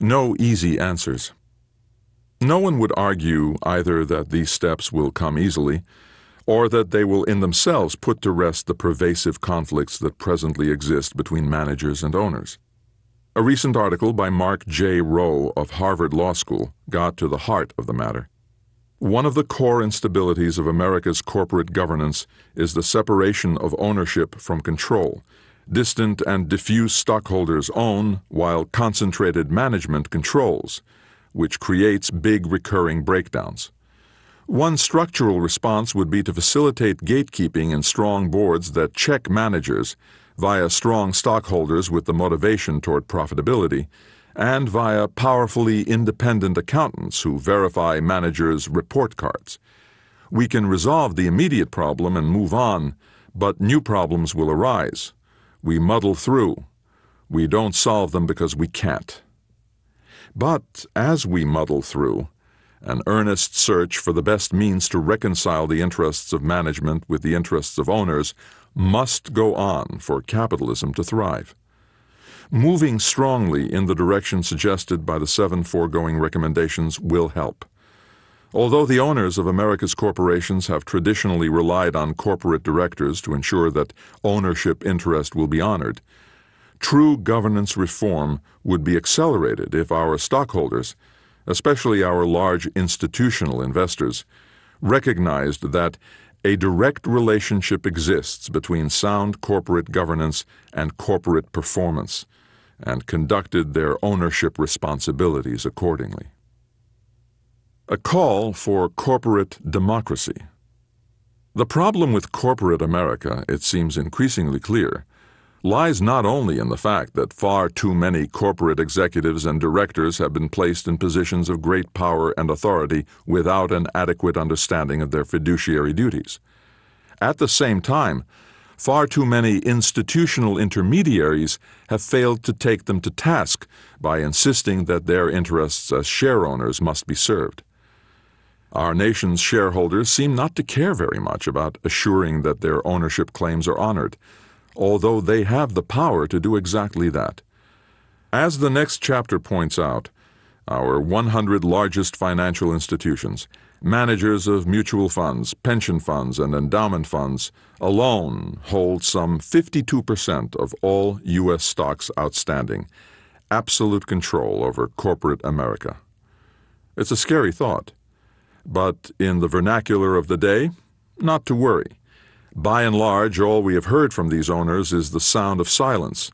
No easy answers. No one would argue either that these steps will come easily, or that they will in themselves put to rest the pervasive conflicts that presently exist between managers and owners. A recent article by Mark J. Rowe of Harvard Law School got to the heart of the matter. One of the core instabilities of America's corporate governance is the separation of ownership from control distant and diffuse stockholders own while concentrated management controls, which creates big recurring breakdowns. One structural response would be to facilitate gatekeeping and strong boards that check managers via strong stockholders with the motivation toward profitability and via powerfully independent accountants who verify managers' report cards. We can resolve the immediate problem and move on, but new problems will arise, we muddle through. We don't solve them because we can't. But as we muddle through, an earnest search for the best means to reconcile the interests of management with the interests of owners must go on for capitalism to thrive. Moving strongly in the direction suggested by the seven foregoing recommendations will help. Although the owners of America's corporations have traditionally relied on corporate directors to ensure that ownership interest will be honored, true governance reform would be accelerated if our stockholders, especially our large institutional investors, recognized that a direct relationship exists between sound corporate governance and corporate performance, and conducted their ownership responsibilities accordingly. A call for corporate democracy. The problem with corporate America, it seems increasingly clear, lies not only in the fact that far too many corporate executives and directors have been placed in positions of great power and authority without an adequate understanding of their fiduciary duties. At the same time, far too many institutional intermediaries have failed to take them to task by insisting that their interests as shareowners must be served. Our nation's shareholders seem not to care very much about assuring that their ownership claims are honored, although they have the power to do exactly that. As the next chapter points out, our 100 largest financial institutions, managers of mutual funds, pension funds, and endowment funds alone hold some 52% of all U.S. stocks outstanding, absolute control over corporate America. It's a scary thought but in the vernacular of the day, not to worry. By and large, all we have heard from these owners is the sound of silence.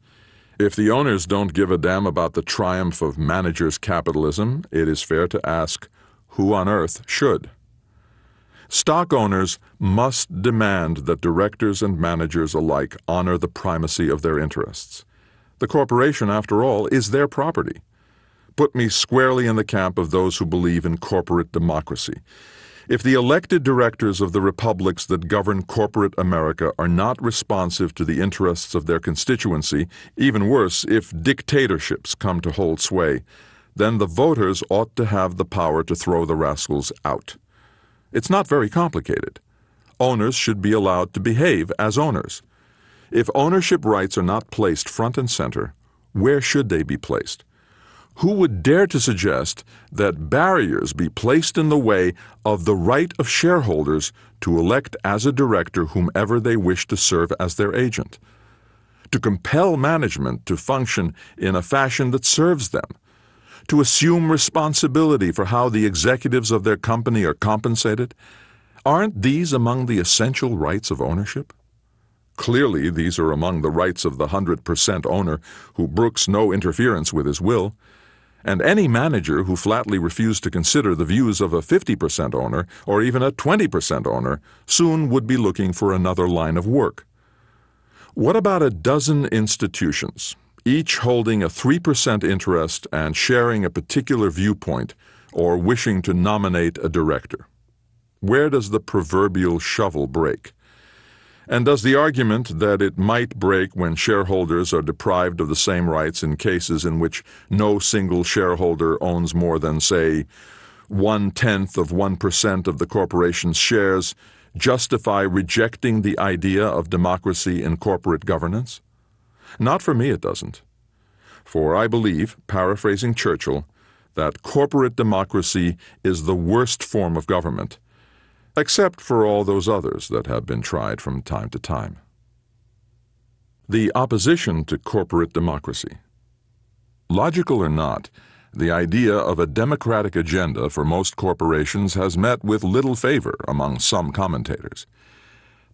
If the owners don't give a damn about the triumph of managers' capitalism, it is fair to ask who on earth should? Stock owners must demand that directors and managers alike honor the primacy of their interests. The corporation, after all, is their property put me squarely in the camp of those who believe in corporate democracy. If the elected directors of the republics that govern corporate America are not responsive to the interests of their constituency, even worse, if dictatorships come to hold sway, then the voters ought to have the power to throw the rascals out. It's not very complicated. Owners should be allowed to behave as owners. If ownership rights are not placed front and center, where should they be placed? Who would dare to suggest that barriers be placed in the way of the right of shareholders to elect as a director whomever they wish to serve as their agent? To compel management to function in a fashion that serves them? To assume responsibility for how the executives of their company are compensated? Aren't these among the essential rights of ownership? Clearly, these are among the rights of the 100% owner who brooks no interference with his will and any manager who flatly refused to consider the views of a 50% owner or even a 20% owner soon would be looking for another line of work. What about a dozen institutions, each holding a 3% interest and sharing a particular viewpoint or wishing to nominate a director? Where does the proverbial shovel break? And does the argument that it might break when shareholders are deprived of the same rights in cases in which no single shareholder owns more than, say, one tenth of one percent of the corporation's shares justify rejecting the idea of democracy in corporate governance? Not for me, it doesn't. For I believe, paraphrasing Churchill, that corporate democracy is the worst form of government except for all those others that have been tried from time to time. The opposition to corporate democracy. Logical or not, the idea of a democratic agenda for most corporations has met with little favor among some commentators.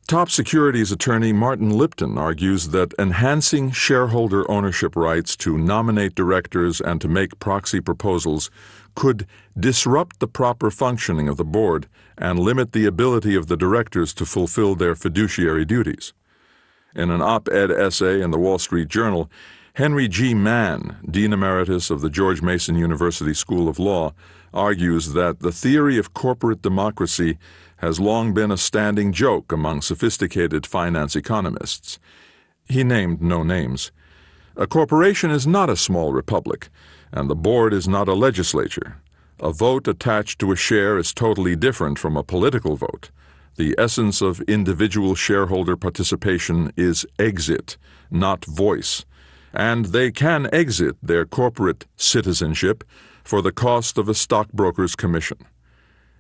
Top securities attorney Martin Lipton argues that enhancing shareholder ownership rights to nominate directors and to make proxy proposals could disrupt the proper functioning of the board and limit the ability of the directors to fulfill their fiduciary duties. In an op ed essay in the Wall Street Journal, Henry G. Mann, Dean Emeritus of the George Mason University School of Law, argues that the theory of corporate democracy has long been a standing joke among sophisticated finance economists. He named no names. A corporation is not a small republic and the board is not a legislature. A vote attached to a share is totally different from a political vote. The essence of individual shareholder participation is exit, not voice. And they can exit their corporate citizenship for the cost of a stockbroker's commission.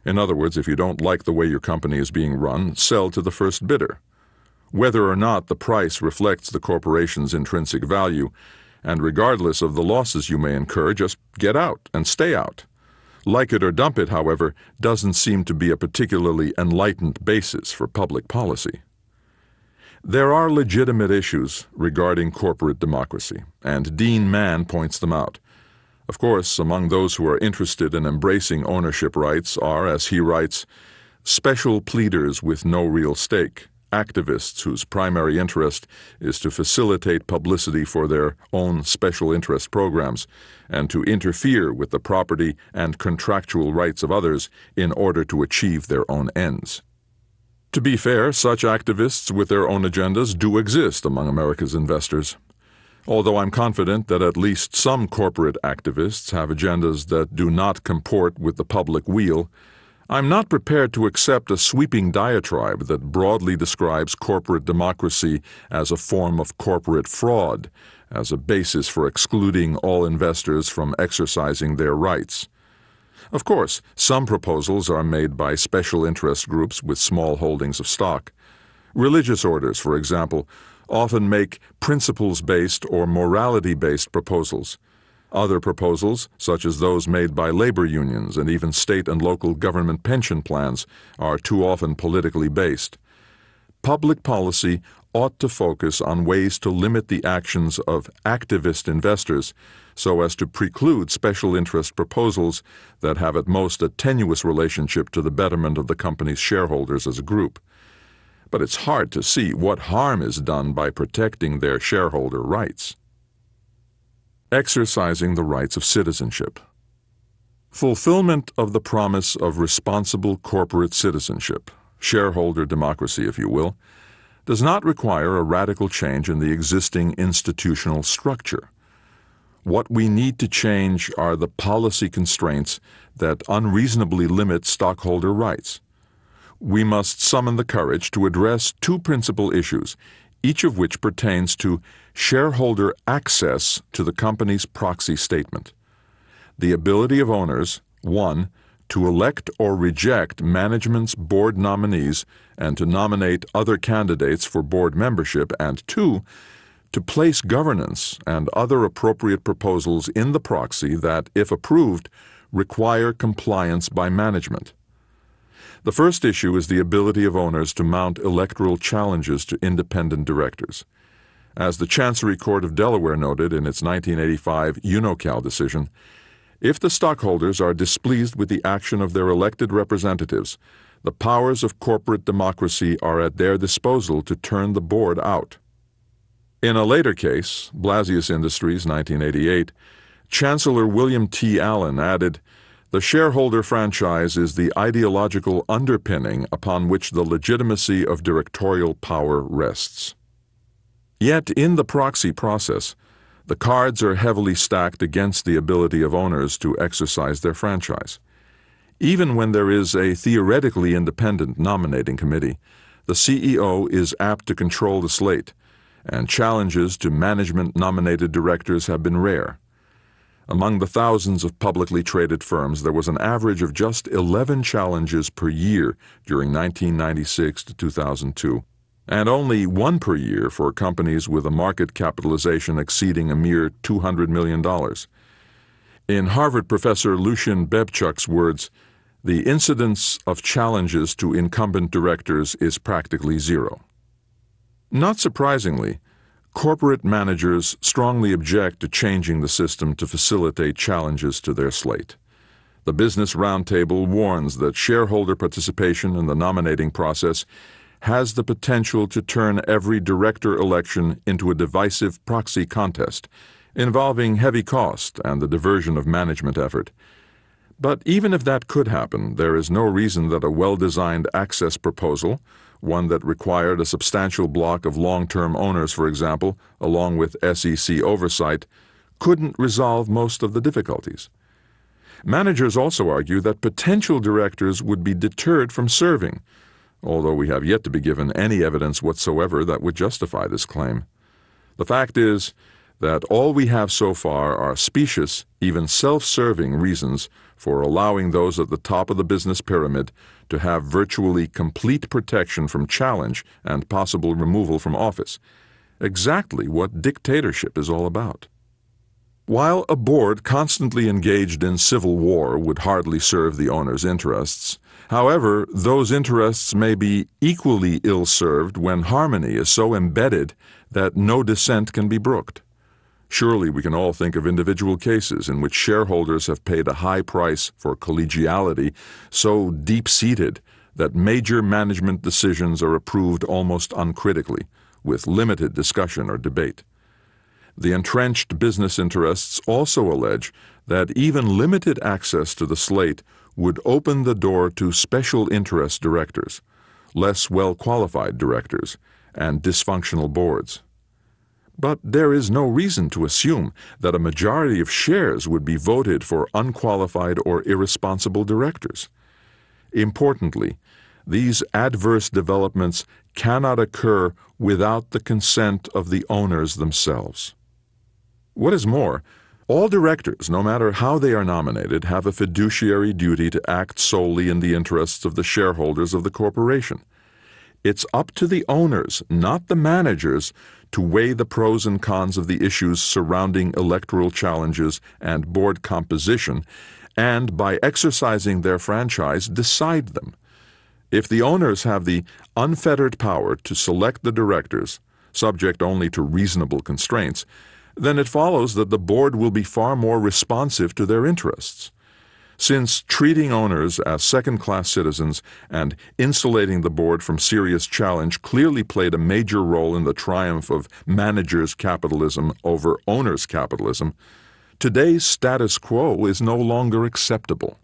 In other words, if you don't like the way your company is being run, sell to the first bidder. Whether or not the price reflects the corporation's intrinsic value and regardless of the losses you may incur, just get out and stay out. Like it or dump it, however, doesn't seem to be a particularly enlightened basis for public policy. There are legitimate issues regarding corporate democracy, and Dean Mann points them out. Of course, among those who are interested in embracing ownership rights are, as he writes, special pleaders with no real stake, activists whose primary interest is to facilitate publicity for their own special interest programs and to interfere with the property and contractual rights of others in order to achieve their own ends. To be fair, such activists with their own agendas do exist among America's investors. Although I'm confident that at least some corporate activists have agendas that do not comport with the public weal, I'm not prepared to accept a sweeping diatribe that broadly describes corporate democracy as a form of corporate fraud, as a basis for excluding all investors from exercising their rights. Of course, some proposals are made by special interest groups with small holdings of stock. Religious orders, for example, often make principles-based or morality-based proposals. Other proposals, such as those made by labor unions and even state and local government pension plans, are too often politically based. Public policy ought to focus on ways to limit the actions of activist investors so as to preclude special interest proposals that have at most a tenuous relationship to the betterment of the company's shareholders as a group. But it's hard to see what harm is done by protecting their shareholder rights. Exercising the Rights of Citizenship Fulfillment of the promise of responsible corporate citizenship, shareholder democracy, if you will, does not require a radical change in the existing institutional structure. What we need to change are the policy constraints that unreasonably limit stockholder rights. We must summon the courage to address two principal issues, each of which pertains to shareholder access to the company's proxy statement, the ability of owners, one, to elect or reject management's board nominees and to nominate other candidates for board membership, and two, to place governance and other appropriate proposals in the proxy that, if approved, require compliance by management. The first issue is the ability of owners to mount electoral challenges to independent directors. As the Chancery Court of Delaware noted in its 1985 UNOCAL decision, if the stockholders are displeased with the action of their elected representatives, the powers of corporate democracy are at their disposal to turn the board out. In a later case, Blasius Industries, 1988, Chancellor William T. Allen added, The shareholder franchise is the ideological underpinning upon which the legitimacy of directorial power rests. Yet, in the proxy process, the cards are heavily stacked against the ability of owners to exercise their franchise. Even when there is a theoretically independent nominating committee, the CEO is apt to control the slate, and challenges to management nominated directors have been rare. Among the thousands of publicly traded firms, there was an average of just 11 challenges per year during 1996 to 2002, and only one per year for companies with a market capitalization exceeding a mere $200 million. In Harvard professor Lucian Bebchuk's words, the incidence of challenges to incumbent directors is practically zero. Not surprisingly, corporate managers strongly object to changing the system to facilitate challenges to their slate. The Business Roundtable warns that shareholder participation in the nominating process has the potential to turn every director election into a divisive proxy contest, involving heavy cost and the diversion of management effort. But even if that could happen, there is no reason that a well-designed access proposal, one that required a substantial block of long-term owners, for example, along with SEC oversight, couldn't resolve most of the difficulties. Managers also argue that potential directors would be deterred from serving although we have yet to be given any evidence whatsoever that would justify this claim. The fact is that all we have so far are specious, even self-serving reasons for allowing those at the top of the business pyramid to have virtually complete protection from challenge and possible removal from office. Exactly what dictatorship is all about. While a board constantly engaged in civil war would hardly serve the owner's interests, However, those interests may be equally ill served when harmony is so embedded that no dissent can be brooked. Surely we can all think of individual cases in which shareholders have paid a high price for collegiality so deep seated that major management decisions are approved almost uncritically, with limited discussion or debate. The entrenched business interests also allege that even limited access to the slate would open the door to special interest directors, less well qualified directors, and dysfunctional boards. But there is no reason to assume that a majority of shares would be voted for unqualified or irresponsible directors. Importantly, these adverse developments cannot occur without the consent of the owners themselves. What is more, all directors, no matter how they are nominated, have a fiduciary duty to act solely in the interests of the shareholders of the corporation. It's up to the owners, not the managers, to weigh the pros and cons of the issues surrounding electoral challenges and board composition, and by exercising their franchise, decide them. If the owners have the unfettered power to select the directors, subject only to reasonable constraints, then it follows that the board will be far more responsive to their interests. Since treating owners as second class citizens and insulating the board from serious challenge clearly played a major role in the triumph of managers' capitalism over owners' capitalism, today's status quo is no longer acceptable.